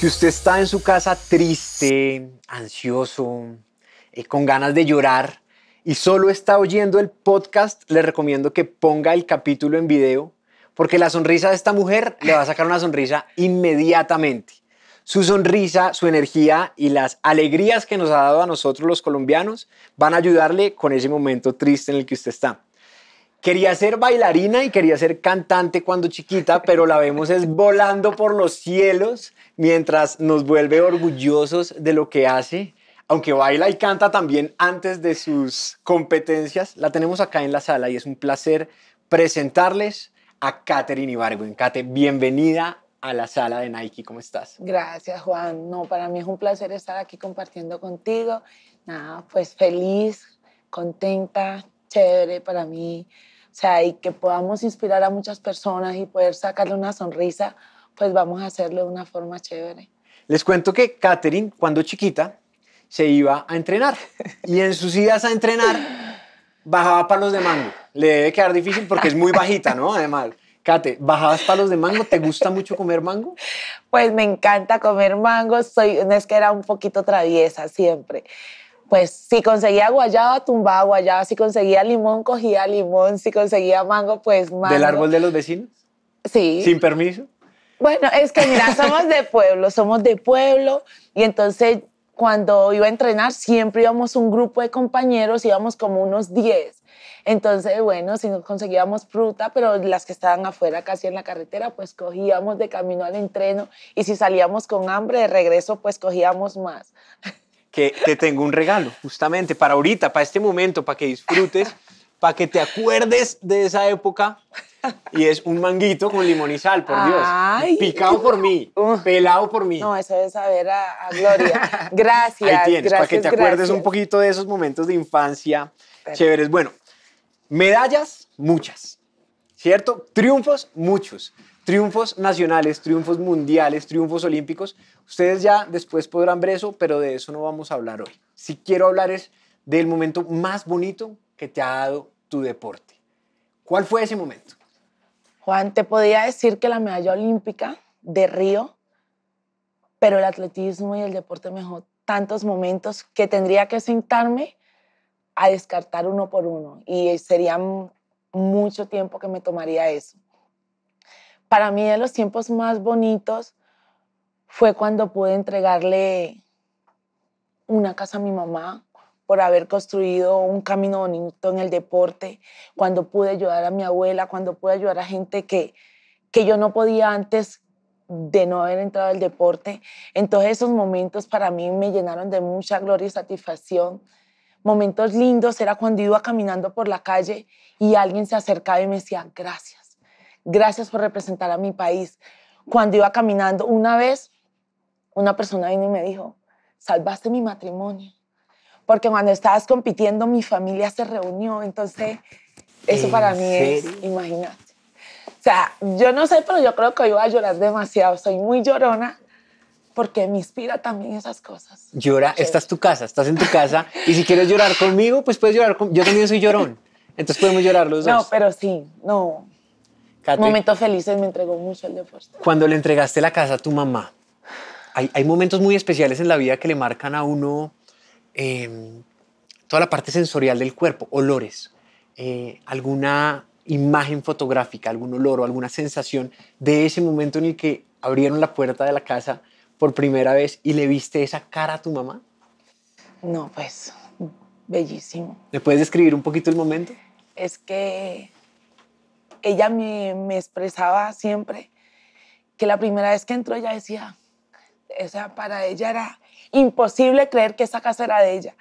Si usted está en su casa triste, ansioso, eh, con ganas de llorar y solo está oyendo el podcast, le recomiendo que ponga el capítulo en video porque la sonrisa de esta mujer le va a sacar una sonrisa inmediatamente. Su sonrisa, su energía y las alegrías que nos ha dado a nosotros los colombianos van a ayudarle con ese momento triste en el que usted está. Quería ser bailarina y quería ser cantante cuando chiquita, pero la vemos es volando por los cielos mientras nos vuelve orgullosos de lo que hace, aunque baila y canta también antes de sus competencias, la tenemos acá en la sala y es un placer presentarles a Katherine Ibargüen. Kate, bienvenida a la sala de Nike. ¿Cómo estás? Gracias, Juan. No, para mí es un placer estar aquí compartiendo contigo. Nada, pues feliz, contenta, chévere para mí. O sea, y que podamos inspirar a muchas personas y poder sacarle una sonrisa pues vamos a hacerlo de una forma chévere. Les cuento que Katherine, cuando chiquita, se iba a entrenar y en sus idas a entrenar bajaba palos de mango. Le debe quedar difícil porque es muy bajita, ¿no? Además. Kate, ¿bajabas palos de mango? ¿Te gusta mucho comer mango? Pues me encanta comer mango. Soy, es que era un poquito traviesa siempre pues si conseguía guayaba, tumbaba guayaba, si conseguía limón, cogía limón, si conseguía mango, pues mango. ¿Del árbol de los vecinos? Sí. ¿Sin permiso? Bueno, es que mira, somos de pueblo, somos de pueblo y entonces cuando iba a entrenar siempre íbamos un grupo de compañeros, íbamos como unos 10. Entonces, bueno, si no conseguíamos fruta, pero las que estaban afuera casi en la carretera, pues cogíamos de camino al entreno y si salíamos con hambre de regreso, pues cogíamos más. Que te tengo un regalo, justamente, para ahorita, para este momento, para que disfrutes. para que te acuerdes de esa época. Y es un manguito con limón y sal, por Dios. Picado por mí, pelado por mí. No, eso es saber a, Gloria. Gracias. Ahí tienes, para que te acuerdes un poquito de esos momentos de infancia chéveres. Bueno, medallas, muchas. ¿Cierto? Triunfos, muchos. Triunfos nacionales, triunfos mundiales, triunfos olímpicos. Ustedes ya después podrán ver eso, pero de eso no vamos a hablar hoy. Si quiero hablar es del momento más bonito que te ha dado tu deporte. ¿Cuál fue ese momento? Juan, te podía decir que la medalla olímpica de Río, pero el atletismo y el deporte me dejó tantos momentos que tendría que sentarme a descartar uno por uno y sería mucho tiempo que me tomaría eso. Para mí de los tiempos más bonitos fue cuando pude entregarle una casa a mi mamá, por haber construido un camino bonito en el deporte, cuando pude ayudar a mi abuela, cuando pude ayudar a gente que, que yo no podía antes de no haber entrado al deporte. Entonces esos momentos para mí me llenaron de mucha gloria y satisfacción. Momentos lindos era cuando iba caminando por la calle y alguien se acercaba y me decía, gracias, gracias por representar a mi país. Cuando iba caminando, una vez una persona vino y me dijo, salvaste mi matrimonio porque cuando estabas compitiendo mi familia se reunió, entonces eso para mí es, imagínate. O sea, yo no sé, pero yo creo que iba a llorar demasiado, soy muy llorona porque me inspira también esas cosas. Llora, estás esta tu casa, estás en tu casa y si quieres llorar conmigo, pues puedes llorar conmigo, yo también soy llorón, entonces podemos llorar los dos. No, pero sí, no. Cate, momentos felices me entregó mucho el deporte. Cuando le entregaste la casa a tu mamá, hay, hay momentos muy especiales en la vida que le marcan a uno Em, toda la parte sensorial del cuerpo, olores, eh, alguna imagen fotográfica, algún olor o alguna sensación de ese momento en el que abrieron la puerta de la casa por primera vez y le viste esa cara a tu mamá? No, pues bellísimo. ¿Le puedes describir un poquito el momento? Es que ella me, me expresaba siempre que la primera vez que entró ella decía, o sea, para ella era imposible creer que esa casa era de ella.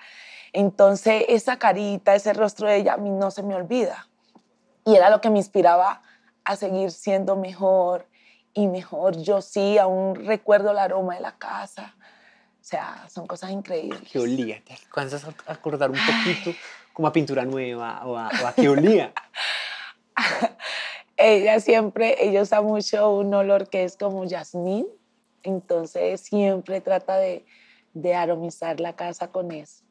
Entonces esa carita, ese rostro de ella a mí no se me olvida. Y era lo que me inspiraba a seguir siendo mejor y mejor. Yo sí, aún recuerdo el aroma de la casa. O sea, son cosas increíbles. ¿Qué olía? ¿Te alcanzas a acordar un poquito como a pintura nueva o a, a qué olía? ella siempre, ella usa mucho un olor que es como jazmín. Entonces siempre trata de de aromizar la casa con eso.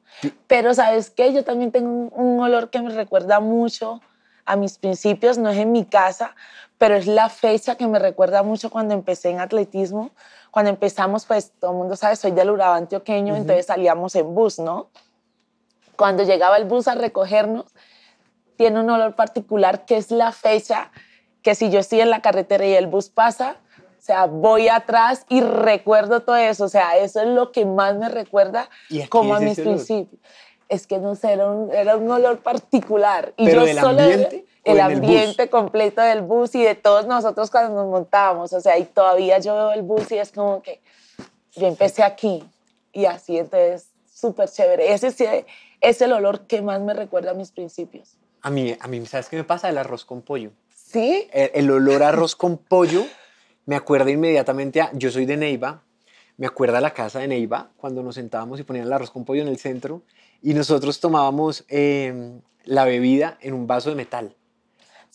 Pero sabes qué, yo también tengo un, olor que me recuerda mucho a mis principios, no es en mi casa, pero es la fecha que me recuerda mucho cuando empecé en atletismo. Cuando empezamos, pues todo el mundo sabe, soy del Urabá antioqueño, entonces salíamos en bus, ¿no? Cuando llegaba el bus a recogernos, tiene un olor particular que es la fecha que si yo estoy en la carretera y el bus pasa, o sea, voy atrás y recuerdo todo eso. O sea, eso es lo que más me recuerda como a mis principios. Es que no sé, era un, era un olor particular. Y ¿Pero yo solo ambiente? el ambiente completo del bus y de todos nosotros cuando nos montábamos. O sea, y todavía yo veo el bus y es como que yo empecé aquí y así, entonces, súper chévere. Ese sí es el olor que más me recuerda a mis principios. A mí, a mí ¿sabes qué me pasa? El arroz con pollo. ¿Sí? El, el olor a arroz con pollo me acuerda inmediatamente a, yo soy de Neiva, me acuerda la casa de Neiva, cuando nos sentábamos y ponían el arroz con pollo en el centro y nosotros tomábamos em, la bebida en un vaso de metal.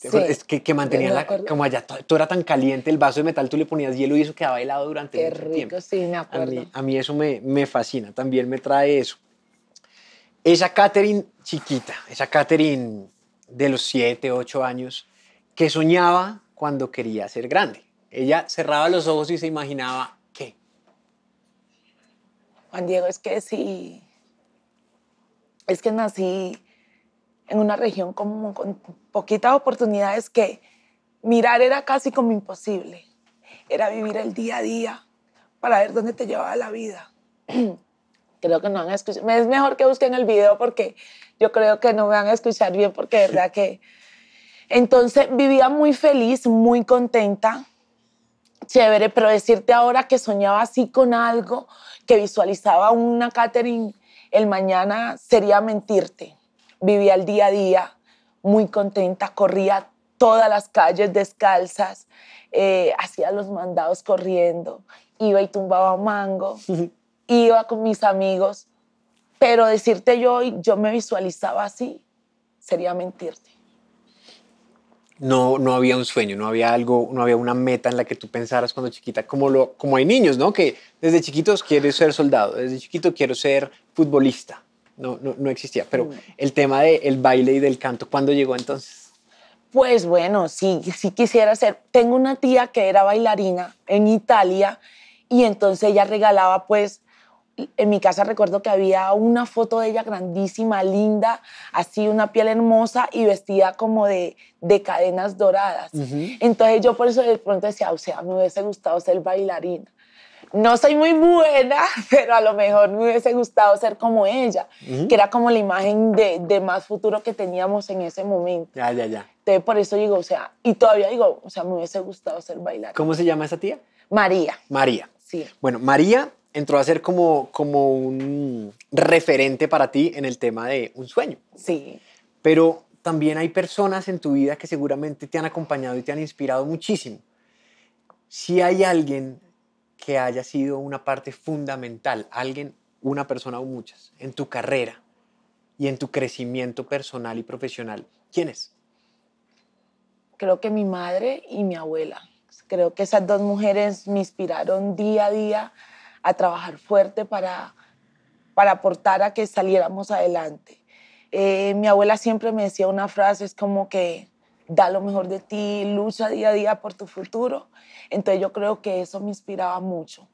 es que, que mantenían la, como allá todo, era tan caliente, el vaso de metal tú le ponías hielo y eso quedaba helado durante Qué rico, Sí, me acuerdo. A mí, eso me, fascina, también me trae eso. Esa Catherine chiquita, esa Catherine de los 7, 8 años, que soñaba cuando quería ser grande. Ella cerraba los ojos y se imaginaba qué. Juan Diego, es que sí. Es que nací en una región con poquitas oportunidades que mirar era casi como imposible. Era vivir el día a día para ver dónde te llevaba la vida. creo que no van a escuchar. Es mejor que busquen el video porque yo creo que no me van a escuchar bien porque de verdad que... Entonces vivía muy feliz, muy contenta chévere, pero decirte ahora que soñaba así con algo, que visualizaba una catering el mañana, sería mentirte. Vivía el día a día muy contenta, corría todas las calles descalzas, eh, hacía los mandados corriendo, iba y tumbaba mango, iba con mis amigos, pero decirte yo, yo me visualizaba así, sería mentirte no, había un sueño, no había algo, no había una meta en la que tú pensaras cuando chiquita, como, lo, como hay niños, ¿no? Que desde chiquitos quieres ser soldado, desde chiquito quiero ser futbolista. No, no, no existía. Pero mm. el tema del baile y del canto, ¿cuándo llegó entonces? Pues bueno, sí, sí quisiera ser. Tengo una tía que era bailarina en Italia y entonces ella regalaba pues en mi casa recuerdo que había una foto de ella grandísima, linda, así una piel hermosa y vestida como de, de cadenas doradas. Entonces yo por eso de pronto decía, o sea, me hubiese gustado ser bailarina. No soy muy buena, pero a lo mejor me hubiese gustado ser como ella, que era como la imagen de, de, más futuro que teníamos en ese momento. Ya, ya, ya. Entonces por eso digo, o sea, y todavía digo, o sea, me hubiese gustado ser bailarina. ¿Cómo se llama esa tía? María. María. Sí. Bueno, María entró a ser como, como un referente para ti en el tema de un sueño. Sí. Pero también hay personas en tu vida que seguramente te han acompañado y te han inspirado muchísimo. Si hay alguien que haya sido una parte fundamental, alguien, una persona o muchas, en tu carrera y en tu crecimiento personal y profesional, ¿quién es? Creo que mi madre y mi abuela. Creo que esas dos mujeres me inspiraron día a día a trabajar fuerte para, para aportar a que saliéramos adelante. Eh, mi abuela siempre me decía una frase, es como que da lo mejor de ti, lucha día a día por tu futuro. Entonces yo creo que eso me inspiraba mucho.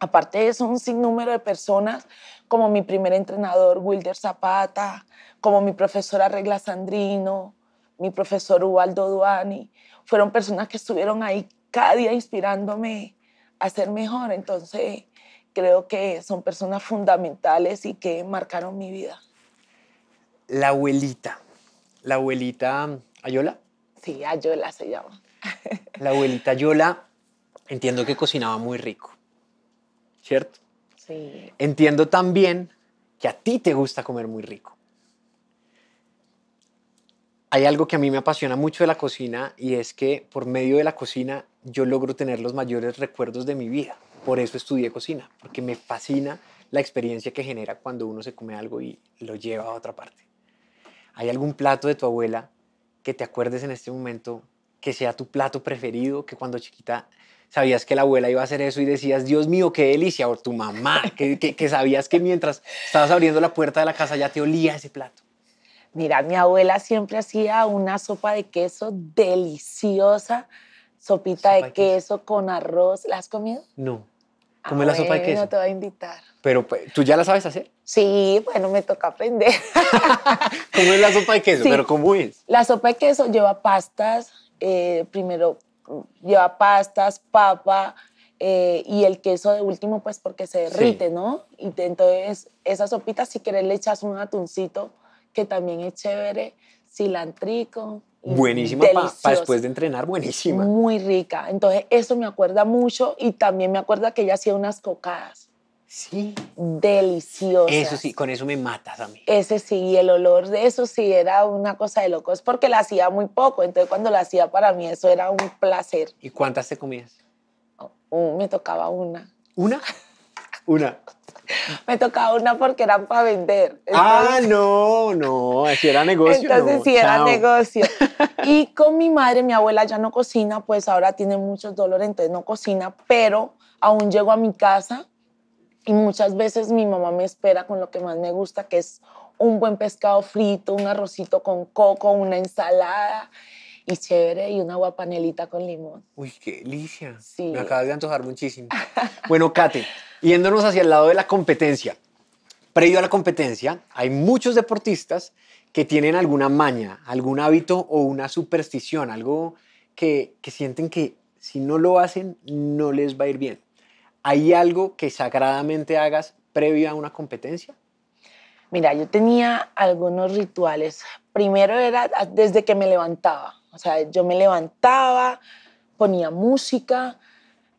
Aparte de eso, un sinnúmero de personas, como mi primer entrenador, Wilder Zapata, como mi profesora Regla Sandrino, mi profesor Ubaldo Duani, fueron personas que estuvieron ahí cada día inspirándome a ser mejor. Entonces, creo que son personas fundamentales y que marcaron mi vida. La abuelita, la abuelita Ayola. Sí, Ayola se llama. La abuelita Ayola, entiendo que cocinaba muy rico, ¿cierto? Sí. Entiendo también que a ti te gusta comer muy rico. Hay algo que a mí me apasiona mucho de la cocina y es que por medio de la cocina yo logro tener los mayores recuerdos de mi vida. Por eso estudié cocina, porque me fascina la experiencia que genera cuando uno se come algo y lo lleva a otra parte. ¿Hay algún plato de tu abuela que te acuerdes en este momento que sea tu plato preferido, que cuando chiquita sabías que la abuela iba a hacer eso y decías, Dios mío, qué delicia, o tu mamá, que, sabías que mientras estabas abriendo la puerta de la casa ya te olía ese plato? Mira, mi abuela siempre hacía una sopa de queso deliciosa, sopita de, queso con arroz. ¿La has comido? No comer la sopa de queso. No te voy a invitar. Pero pues, tú ya la sabes hacer. Sí, bueno, me toca aprender. ¿Cómo es la sopa de queso? ¿Pero cómo es? La sopa de queso lleva pastas, eh, primero mm, lleva pastas, papa eh, y el queso de último, pues porque se derrite, ¿no? Y entonces esa sopita, si quieres, le echas un atuncito, que también es chévere, cilantrico, Buenísima para después de entrenar, buenísima. Muy rica. Entonces, eso me acuerda mucho y también me acuerda que ella hacía unas cocadas. Sí. Deliciosas. Eso sí, con eso me matas a mí. Ese sí, y el olor de eso sí era una cosa de locos porque la hacía muy poco. Entonces, cuando la hacía para mí, eso era un placer. ¿Y cuántas te comías? Oh, me tocaba una. ¿Una? Una. me tocaba una porque eran para vender. ah, no, no, así era negocio. Entonces sí era negocio. Y con mi madre, mi abuela ya no cocina, pues ahora tiene muchos dolores, entonces no cocina, pero aún llego a mi casa y muchas veces mi mamá me espera con lo que más me gusta, que es un buen pescado frito, un arrocito con coco, una ensalada y chévere y una guapanelita con limón. Uy, qué delicia. Me acabas de antojar muchísimo. bueno, Kate, Yéndonos hacia el lado de la competencia. Previo a la competencia, hay muchos deportistas que tienen alguna maña, algún hábito o una superstición, algo que, sienten que si no lo hacen no les va a ir bien. ¿Hay algo que sagradamente hagas previo a una competencia? Mira, yo tenía algunos rituales. Primero era desde que me levantaba. O sea, yo me levantaba, ponía música,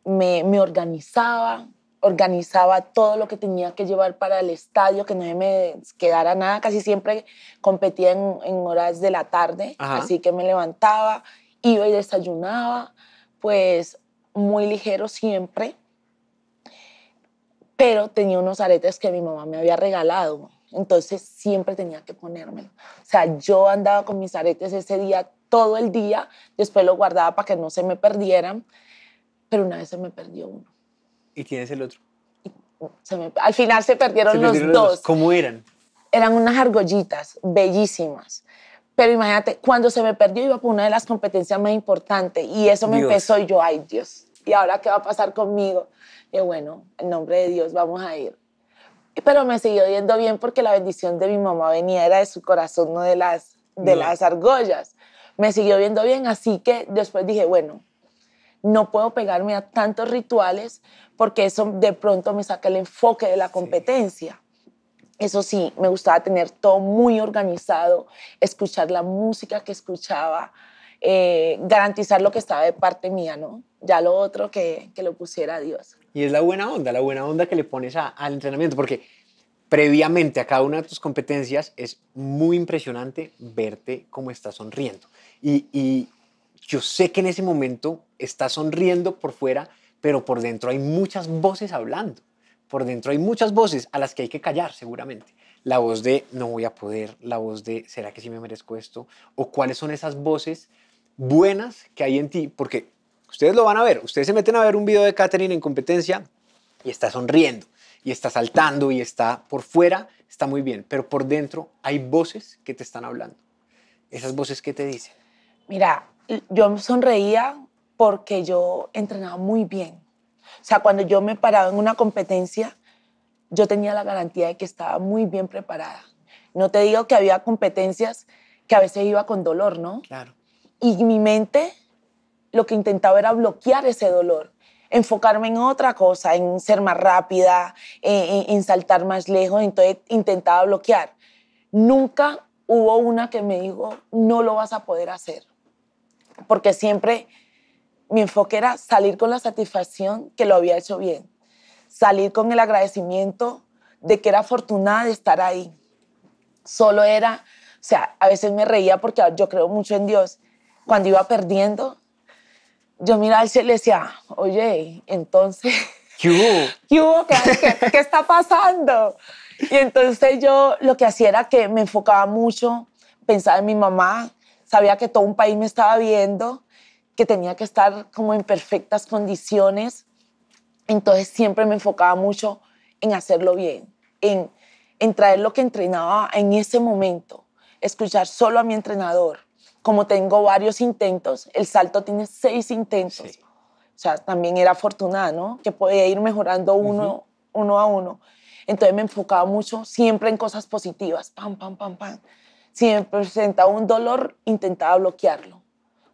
me, me organizaba, organizaba todo lo que tenía que llevar para el estadio, que no me quedara nada. Casi siempre competía en, horas de la tarde, así que me levantaba, iba y desayunaba, pues muy ligero siempre. Pero tenía unos aretes que mi mamá me había regalado, entonces siempre tenía que ponérmelo. O sea, yo andaba con mis aretes ese día todo el día, después lo guardaba para que no se me perdieran, pero una vez se me perdió uno ¿Y quién es el otro? al final se perdieron, los, dos. ¿Cómo eran? Eran unas argollitas bellísimas. Pero imagínate, cuando se me perdió iba por una de las competencias más importantes y eso me empezó y yo, ay Dios, ¿y ahora qué va a pasar conmigo? Y bueno, en nombre de Dios vamos a ir. Pero me siguió yendo bien porque la bendición de mi mamá venía, era de su corazón, no de las, de las argollas. Me siguió viendo bien, así que después dije, bueno, no puedo pegarme a tantos rituales porque eso de pronto me saca el enfoque de la competencia. Eso sí, me gustaba tener todo muy organizado, escuchar la música que escuchaba, eh, garantizar lo que estaba de parte mía, ¿no? Ya lo otro que, que lo pusiera Dios. Y es la buena onda, la buena onda que le pones al entrenamiento, porque previamente a cada una de tus competencias es muy impresionante verte cómo estás sonriendo. Y, y yo sé que en ese momento estás sonriendo por fuera, pero por dentro hay muchas voces hablando. Por dentro hay muchas voces a las que hay que callar seguramente. La voz de no voy a poder, la voz de será que sí me merezco esto, o cuáles son esas voces buenas que hay en ti, porque ustedes lo van a ver, ustedes se meten a ver un video de Katherine en competencia y está sonriendo, y está saltando, y está por fuera, está muy bien, pero por dentro hay voces que te están hablando. Esas voces que te dicen. Mira, yo sonreía porque yo entrenaba muy bien. O sea, cuando yo me paraba en una competencia, yo tenía la garantía de que estaba muy bien preparada. No te digo que había competencias que a veces iba con dolor, ¿no? Claro. Y mi mente lo que intentaba era bloquear ese dolor, enfocarme en otra cosa, en ser más rápida, en, saltar más lejos, entonces intentaba bloquear. Nunca hubo una que me dijo, no lo vas a poder hacer, porque siempre mi enfoque era salir con la satisfacción que lo había hecho bien, salir con el agradecimiento de que era afortunada de estar ahí. Solo era, o sea, a veces me reía porque yo creo mucho en Dios. Cuando iba perdiendo, yo miraba al cielo y decía, oye, entonces... ¿Qué hubo? ¿Qué qué está pasando? Y entonces yo lo que hacía era que me enfocaba mucho, pensaba en mi mamá, sabía que todo un país me estaba viendo que tenía que estar como en perfectas condiciones. Entonces siempre me enfocaba mucho en hacerlo bien, en, en traer lo que entrenaba en ese momento, escuchar solo a mi entrenador. Como tengo varios intentos, el salto tiene seis intentos. O sea, también era afortunada, ¿no? Que podía ir mejorando uno, uno a uno. Entonces me enfocaba mucho siempre en cosas positivas, pam, pam, pam, pam. Si me presentaba un dolor, intentaba bloquearlo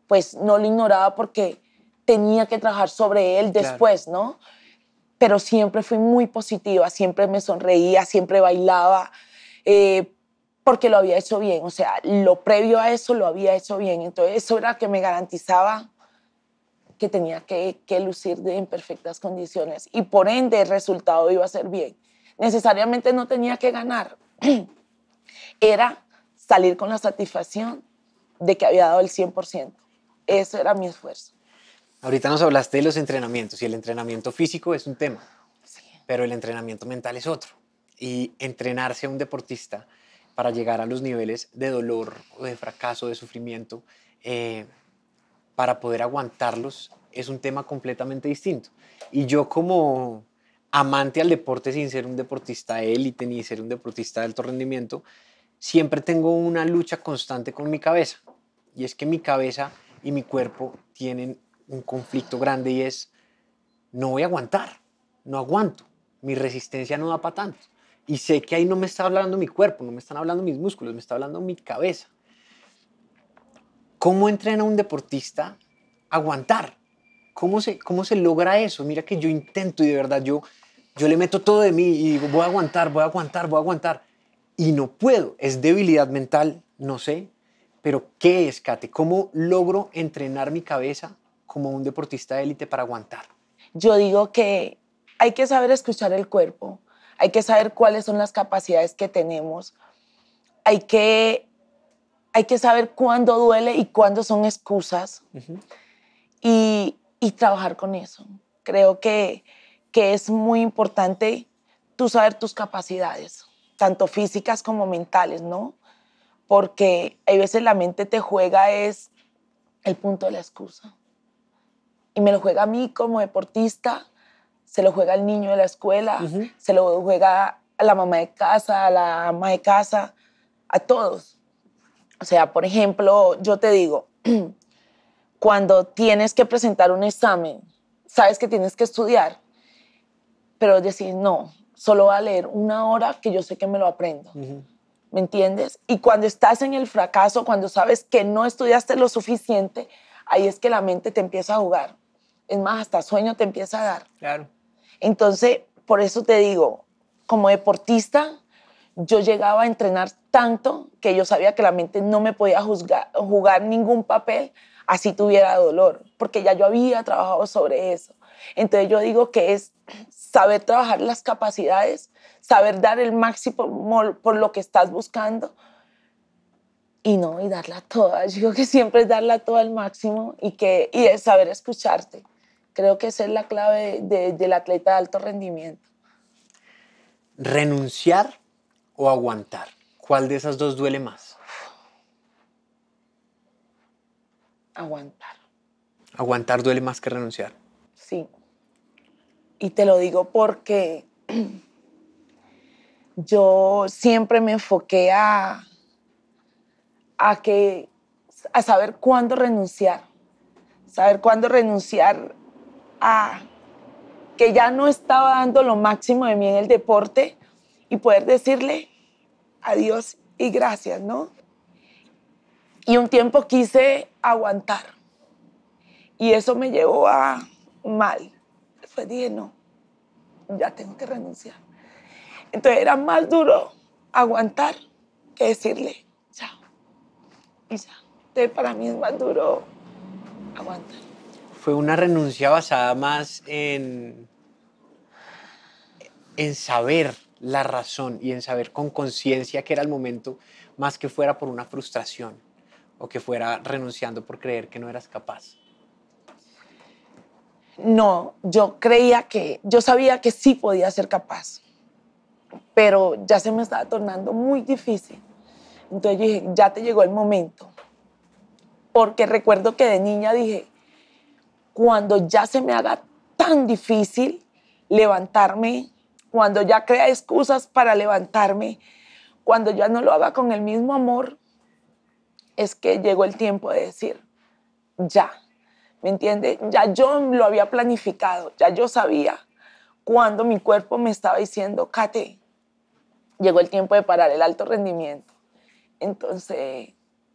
pues no lo ignoraba porque tenía que trabajar sobre él después, ¿no? Pero siempre fui muy positiva, siempre me sonreía, siempre bailaba, eh, porque lo había hecho bien, o sea, lo previo a eso lo había hecho bien, entonces eso era que me garantizaba que tenía que, lucir de, en perfectas condiciones y por ende el resultado iba a ser bien. Necesariamente no tenía que ganar, era salir con la satisfacción de que había dado el 100% eso era mi esfuerzo. Ahorita nos hablaste de los entrenamientos y el entrenamiento físico es un tema, sí. pero el entrenamiento mental es otro. Y entrenarse a un deportista para llegar a los niveles de dolor o de fracaso, de sufrimiento, eh, para poder aguantarlos, es un tema completamente distinto. Y yo como amante al deporte sin ser un deportista élite ni ser un deportista de alto rendimiento, siempre tengo una lucha constante con mi cabeza. Y es que mi cabeza y mi cuerpo tiene un conflicto grande y es, no voy a aguantar, no aguanto, mi resistencia no da para tanto. Y sé que ahí no me está hablando mi cuerpo, no me están hablando mis músculos, me está hablando mi cabeza. ¿Cómo entrena un deportista aguantar? ¿Cómo se, cómo se logra eso? Mira que yo intento y de verdad yo, yo le meto todo de mí y digo, voy a aguantar, voy a aguantar, voy a aguantar. Y no puedo, es debilidad mental, no sé, pero, ¿qué es, Kate? ¿Cómo logro entrenar mi cabeza como un deportista de élite para aguantar? Yo digo que hay que saber escuchar el cuerpo, hay que saber cuáles son las capacidades que tenemos, hay que, hay que saber cuándo duele y cuándo son excusas y, y, trabajar con eso. Creo que, que es muy importante tú saber tus capacidades, tanto físicas como mentales, ¿no? porque hay veces la mente te juega es el punto de la excusa. Y me lo juega a mí como deportista, se lo juega al niño de la escuela, se lo juega a la mamá de casa, a la ama de casa, a todos. O sea, por ejemplo, yo te digo, cuando tienes que presentar un examen, sabes que tienes que estudiar, pero decís, no, solo va a leer una hora que yo sé que me lo aprendo. ¿me entiendes? Y cuando estás en el fracaso, cuando sabes que no estudiaste lo suficiente, ahí es que la mente te empieza a jugar. Es más, hasta sueño te empieza a dar. Claro. Entonces, por eso te digo, como deportista, yo llegaba a entrenar tanto que yo sabía que la mente no me podía jugar ningún papel así tuviera dolor, porque ya yo había trabajado sobre eso. Entonces yo digo que es saber trabajar las capacidades, saber dar el máximo por lo que estás buscando y no, y darla toda. Yo digo que siempre es darla toda al máximo y, que, es saber escucharte. Creo que esa es la clave del atleta de alto rendimiento. ¿Renunciar o aguantar? ¿Cuál de esas dos duele más? Aguantar. Aguantar duele más que renunciar. Sí. Y te lo digo porque yo siempre me enfoqué a, a, a saber cuándo renunciar, saber cuándo renunciar a que ya no estaba dando lo máximo de mí en el deporte y poder decirle adiós y gracias, ¿no? Y un tiempo quise aguantar. Y eso me llevó a mal. fue dije, no, ya tengo que renunciar. Entonces era más duro aguantar que decirle, chao. Y ya. Entonces para mí es más duro aguantar. Fue una renuncia basada más en, en saber la razón y en saber con conciencia que era el momento, más que fuera por una frustración o que fuera renunciando por creer que no eras capaz. No, yo creía que, yo sabía que sí podía ser capaz, pero ya se me estaba tornando muy difícil. Entonces dije, ya te llegó el momento. Porque recuerdo que de niña dije, cuando ya se me haga tan difícil levantarme, cuando ya crea excusas para levantarme, cuando ya no lo haga con el mismo amor, es que llegó el tiempo de decir, ya, ¿me entiende? Ya yo lo había planificado, ya yo sabía cuando mi cuerpo me estaba diciendo, Kate, llegó el tiempo de parar el alto rendimiento. Entonces,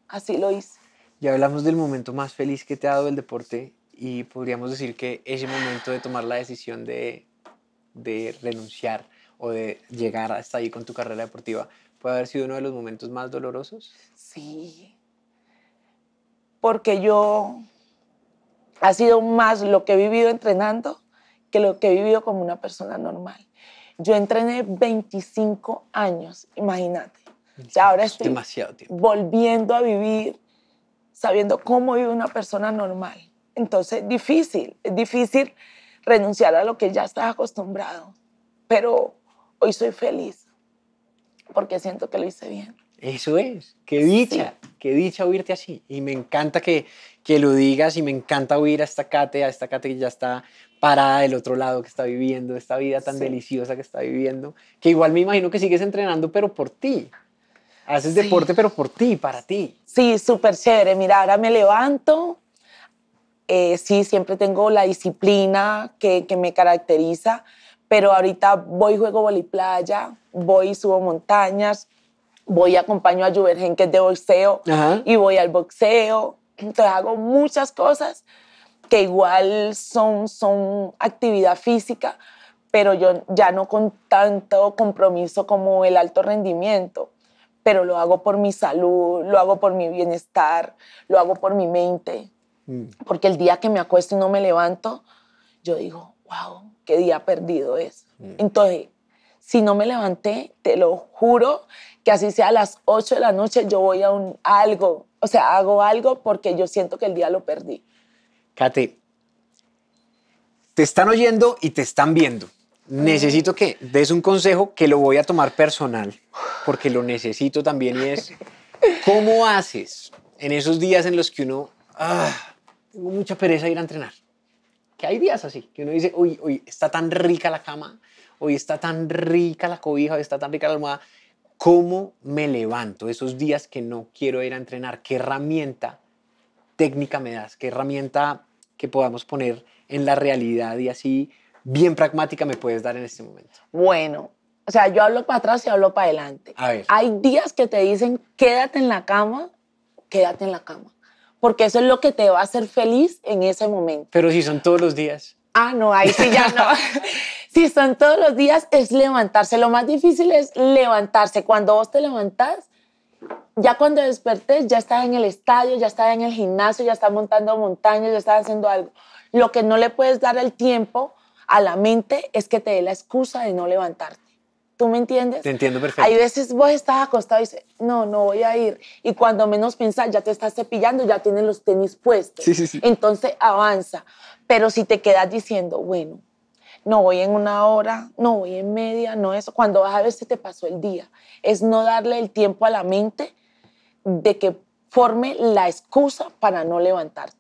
así lo hice. Ya hablamos del momento más feliz que te ha dado el deporte y podríamos decir que ese momento de tomar la decisión de, de renunciar o de llegar hasta ahí con tu carrera deportiva puede haber sido uno de los momentos más dolorosos. Sí, porque yo ha sido más lo que he vivido entrenando que lo que he vivido como una persona normal. Yo entrené 25 años, imagínate. O sea, ahora estoy Demasiado volviendo a vivir sabiendo cómo vive una persona normal. Entonces, difícil, es difícil renunciar a lo que ya estás acostumbrado, pero hoy soy feliz porque siento que lo hice bien. Eso es, qué dicha qué dicha oírte así. Y me encanta que, que lo digas y me encanta oír a esta Kate, a esta Kate que ya está parada del otro lado, que está viviendo esta vida tan deliciosa que está viviendo, que igual me imagino que sigues entrenando, pero por ti. Haces deporte, pero por ti, para ti. Sí, súper chévere. Mira, ahora me levanto. Eh, sí, siempre tengo la disciplina que, que me caracteriza, pero ahorita voy, juego playa voy, subo montañas, voy acompaño a Juvergen, que es de boxeo, y voy al boxeo. Entonces hago muchas cosas que igual son, son actividad física, pero yo ya no con tanto compromiso como el alto rendimiento, pero lo hago por mi salud, lo hago por mi bienestar, lo hago por mi mente, mm. porque el día que me acuesto y no me levanto, yo digo, wow, qué día perdido es. Mm. Entonces, si no me levanté, te lo juro que así sea a las 8 de la noche, yo voy a, un, algo, o sea, hago algo porque yo siento que el día lo perdí. Katy, te están oyendo y te están viendo. Necesito que des un consejo que lo voy a tomar personal, porque lo necesito también y es, ¿cómo haces en esos días en los que uno, ah, tengo mucha pereza ir a entrenar? que hay días así, que uno dice, uy, uy, está tan rica la cama, hoy está tan rica la cobija, hoy está tan rica la almohada. ¿Cómo me levanto esos días que no quiero ir a entrenar? ¿Qué herramienta técnica me das? ¿Qué herramienta que podamos poner en la realidad y así bien pragmática me puedes dar en este momento? Bueno, o sea, yo hablo para atrás y hablo para adelante. Hay días que te dicen, quédate en la cama, quédate en la cama porque eso es lo que te va a hacer feliz en ese momento. Pero si son todos los días. Ah, no, ahí sí ya no. si son todos los días es levantarse. Lo más difícil es levantarse. Cuando vos te levantás, ya cuando despertés, ya estás en el estadio, ya estás en el gimnasio, ya estás montando montañas, ya estás haciendo algo. Lo que no le puedes dar el tiempo a la mente es que te dé la excusa de no levantarte. ¿Tú me entiendes? Te entiendo perfecto. Hay veces vos estás acostado y dices, no, no voy a ir. Y cuando menos piensas, ya te estás cepillando, ya tienes los tenis puestos. Sí, sí, sí. Entonces avanza. Pero si te quedas diciendo, bueno, no voy en una hora, no voy en media, no eso, cuando vas a ver si te pasó el día, es no darle el tiempo a la mente de que forme la excusa para no levantarte.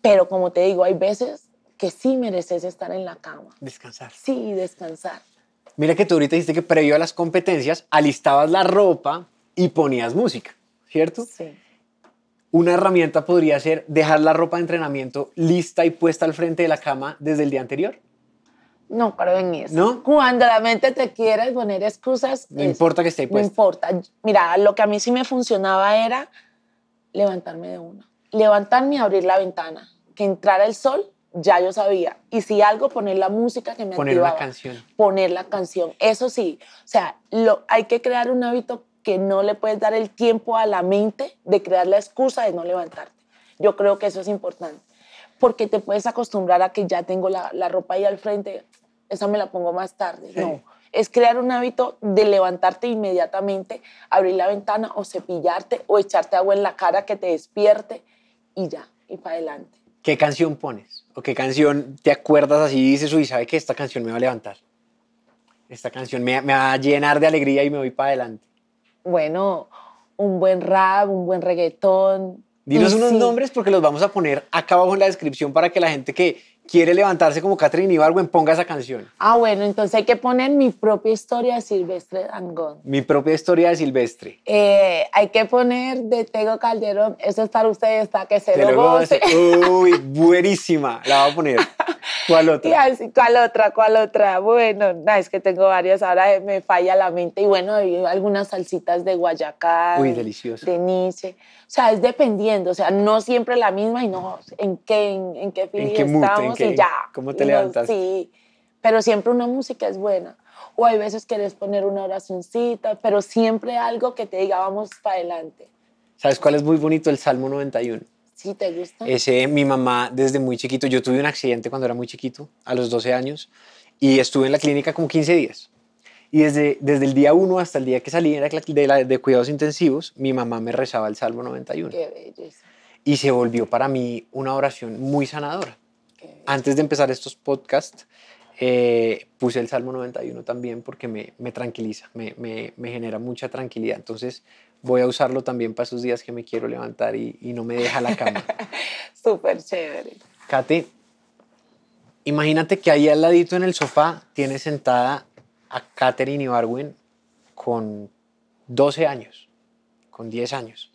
Pero como te digo, hay veces que sí mereces estar en la cama. Descansar. Sí, descansar. Mira que tú ahorita dijiste que previo a las competencias alistabas la ropa y ponías música, ¿cierto? Sí. Una herramienta podría ser dejar la ropa de entrenamiento lista y puesta al frente de la cama desde el día anterior. No creo en eso. ¿No? Cuando la mente te quiere poner excusas. No importa que esté puesta. No importa. Mira, lo que a mí sí me funcionaba era levantarme de una. Levantarme y abrir la ventana. Que entrara el sol ya yo sabía. Y si algo, poner la música que me Poner la canción. Poner la canción. Eso sí, o sea, lo, hay que crear un hábito que no le puedes dar el tiempo a la mente de crear la excusa de no levantarte. Yo creo que eso es importante, porque te puedes acostumbrar a que ya tengo la, ropa ahí al frente, esa me la pongo más tarde. No, es crear un hábito de levantarte inmediatamente, abrir la ventana o cepillarte o echarte agua en la cara que te despierte y ya, y para adelante. ¿Qué canción pones? ¿O qué canción te acuerdas así y dices, uy, sabe que esta canción me va a levantar? Esta canción me, va a llenar de alegría y me voy para adelante. Bueno, un buen rap, un buen reggaetón. Dinos unos nombres porque los vamos a poner acá abajo en la descripción para que la gente que quiere levantarse como Catherine Ibargüen, ponga esa canción. Ah, bueno, entonces hay que poner mi propia historia de Silvestre Mi propia historia de Silvestre. Eh, hay que poner de Tego Calderón, eso es para ustedes, está que se, lo Uy, buenísima, la voy a poner. ¿Cuál otra? ¿Cuál otra? ¿Cuál otra? Bueno, es que tengo varias, ahora me falla la mente. Y bueno, algunas salsitas de Guayacán. Uy, delicioso. De O sea, es dependiendo, o sea, no siempre la misma y no en qué, en, qué estamos ya. ¿Cómo te levantas? Sí, pero siempre una música es buena. O hay veces quieres poner una oracioncita, pero siempre algo que te diga, vamos para adelante. ¿Sabes cuál es muy bonito? El Salmo 91. Sí, ¿te gusta? Ese, mi mamá, desde muy chiquito, yo tuve un accidente cuando era muy chiquito, a los 12 años, y estuve en la clínica como 15 días. Y desde, desde el día 1 hasta el día que salí de, de cuidados intensivos, mi mamá me rezaba el Salmo 91. Qué belleza. Y se volvió para mí una oración muy sanadora antes de empezar estos podcasts, eh, puse el Salmo 91 también porque me, tranquiliza, me, genera mucha tranquilidad. Entonces voy a usarlo también para esos días que me quiero levantar y, no me deja la cama. Súper chévere. Katy, imagínate que ahí al ladito en el sofá tienes sentada a Katherine Barwin con 12 años, con 10 años.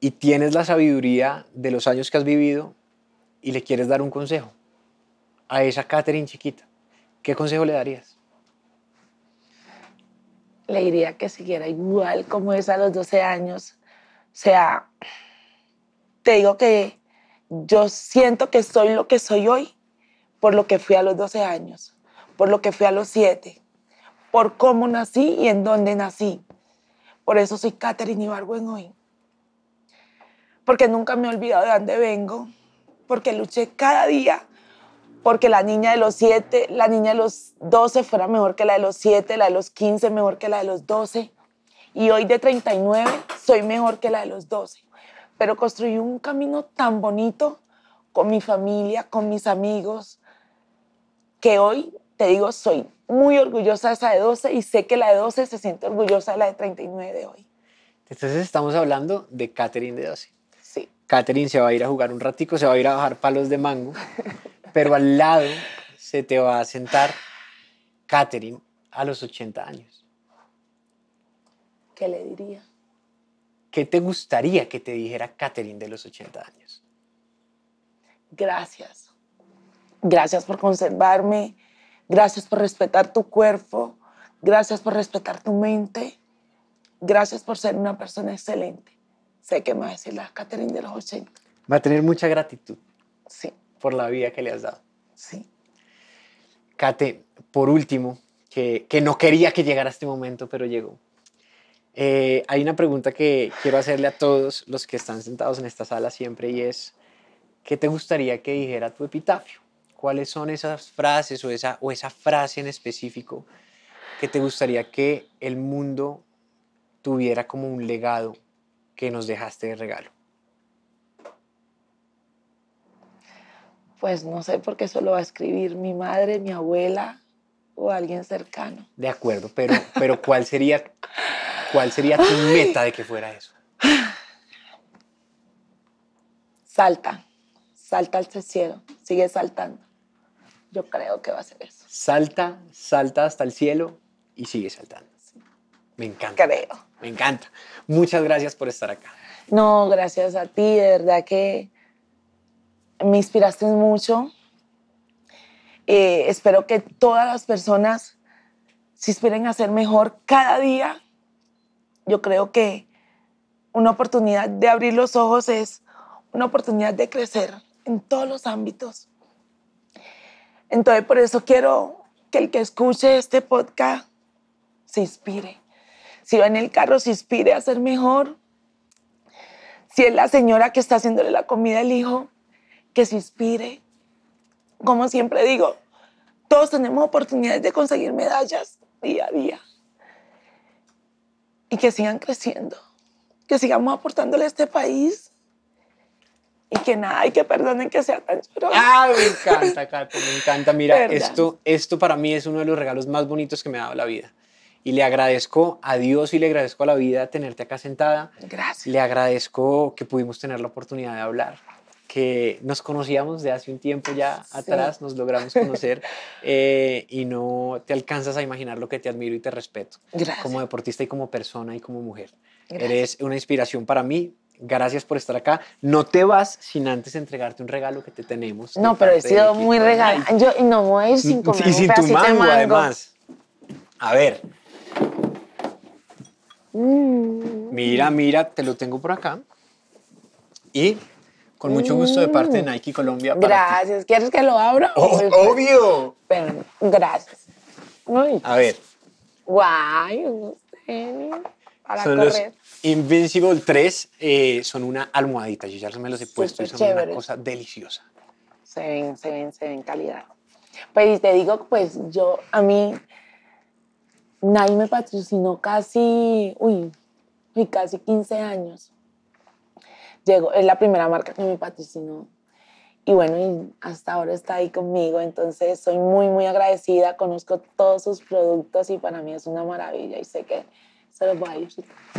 Y tienes la sabiduría de los años que has vivido y le quieres dar un consejo a esa Catherine chiquita, ¿qué consejo le darías? Le diría que siguiera igual como es a los 12 años. O sea, te digo que yo siento que soy lo que soy hoy por lo que fui a los 12 años, por lo que fui a los 7, por cómo nací y en dónde nací. Por eso soy Catherine Ibargüen hoy. Porque nunca me he olvidado de dónde vengo, porque luché cada día porque la niña de los 7, la niña de los 12 fuera mejor que la de los siete, la de los 15 mejor que la de los 12. Y hoy de 39 soy mejor que la de los 12. Pero construí un camino tan bonito con mi familia, con mis amigos, que hoy te digo, soy muy orgullosa de esa de 12 y sé que la de 12 se siente orgullosa de la de 39 de hoy. Entonces estamos hablando de Catherine de 12. Catherine se va a ir a jugar un ratico, se va a ir a bajar palos de mango, pero al lado se te va a sentar Catherine a los 80 años. ¿Qué le diría? ¿Qué te gustaría que te dijera Catherine de los 80 años? Gracias. Gracias por conservarme. Gracias por respetar tu cuerpo. Gracias por respetar tu mente. Gracias por ser una persona excelente sé que me va a decir la Catherine de los 80. Va a tener mucha gratitud. Sí. Por la vida que le has dado. Sí. Kate, por último, que, que no quería que llegara a este momento, pero llegó. Eh, hay una pregunta que quiero hacerle a todos los que están sentados en esta sala siempre y es, ¿qué te gustaría que dijera tu epitafio? ¿Cuáles son esas frases o esa, o esa frase en específico que te gustaría que el mundo tuviera como un legado que nos dejaste de regalo? Pues no sé por qué eso lo va a escribir mi madre, mi abuela o alguien cercano. De acuerdo, pero, pero ¿cuál, sería, ¿cuál sería tu meta de que fuera eso? Salta, salta al cielo, sigue saltando. Yo creo que va a ser eso. Salta, salta hasta el cielo y sigue saltando. Me encanta. Me encanta. Muchas gracias por estar acá. No, gracias a ti, de verdad que me inspiraste mucho. Eh, espero que todas las personas se inspiren a ser mejor cada día. Yo creo que una oportunidad de abrir los ojos es una oportunidad de crecer en todos los ámbitos. Entonces, por eso quiero que el que escuche este podcast se inspire. Si va en el carro, se inspire a ser mejor. Si es la señora que está haciéndole la comida al hijo, que se inspire. Como siempre digo, todos tenemos oportunidades de conseguir medallas día a día. Y que sigan creciendo, que sigamos aportándole a este país y que nada, y que perdonen que sea tan lloroso. Ah, me encanta, Cato, me encanta. Mira, esto, esto para mí es uno de los regalos más bonitos que me ha dado la vida y le agradezco a Dios y le agradezco a la vida tenerte acá sentada. Gracias. Le agradezco que pudimos tener la oportunidad de hablar, que nos conocíamos de hace un tiempo ya atrás, nos logramos conocer eh, y no te alcanzas a imaginar lo que te admiro y te respeto Gracias. como deportista y como persona y como mujer. Eres una inspiración para mí, gracias por estar acá. No te vas sin antes entregarte un regalo que te tenemos. No, pero he sido muy regalo Yo no voy sin Y sin tu mango, además. A ver, Mm. Mira, mira, te lo tengo por acá. Y con mucho gusto de parte de mm. Nike Colombia. gracias. ¿Quieres que lo abra? Oh, pues, pues, obvio. gracias. A ver. Guay, para son Los Invincible 3 eh, son una almohadita. Yo ya me los he puesto son una cosa deliciosa. Se ven, se ven, se ven calidad. Pues te digo, pues yo, a mí, Nike me patrocinó casi, uy, casi 15 años. Llegó, es la primera marca que me patrocinó. Y bueno, hasta ahora está ahí conmigo. Entonces soy muy, muy agradecida. Conozco todos sus productos y para mí es una maravilla. Y sé que se los voy a ir.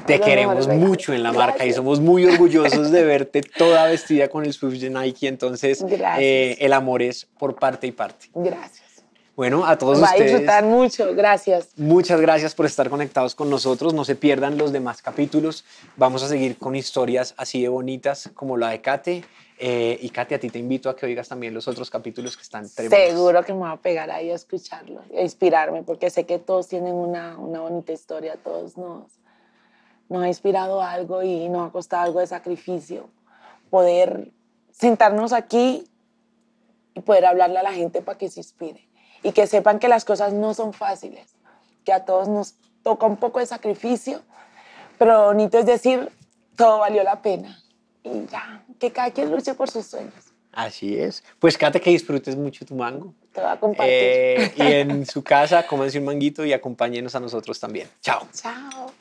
Te queremos mucho en la marca y somos muy orgullosos de verte toda vestida con el Switch de Nike. Entonces eh, el amor es por parte y parte. Gracias. Bueno, a todos Va a disfrutar mucho, gracias. Muchas gracias por estar conectados con nosotros. No se pierdan los demás capítulos. Vamos a seguir con historias así de bonitas como la de Kate. Eh, y Kate, a ti te invito a que oigas también los otros capítulos que están tremendos. Seguro que me va a pegar ahí a escucharlos, a inspirarme, porque sé que todos tienen una, una bonita historia, todos nos, nos ha inspirado algo y nos ha costado algo de sacrificio. Poder sentarnos aquí y poder hablarle a la gente para que se inspire y que sepan que las cosas no son fáciles, que a todos nos toca un poco de sacrificio, pero bonito es decir, todo valió la pena y ya, que cada quien luche por sus sueños. Así es. Pues Cate, que disfrutes mucho tu mango. Te voy a compartir. Eh, y en su casa, cómanse un manguito y acompáñenos a nosotros también. Chao. Chao.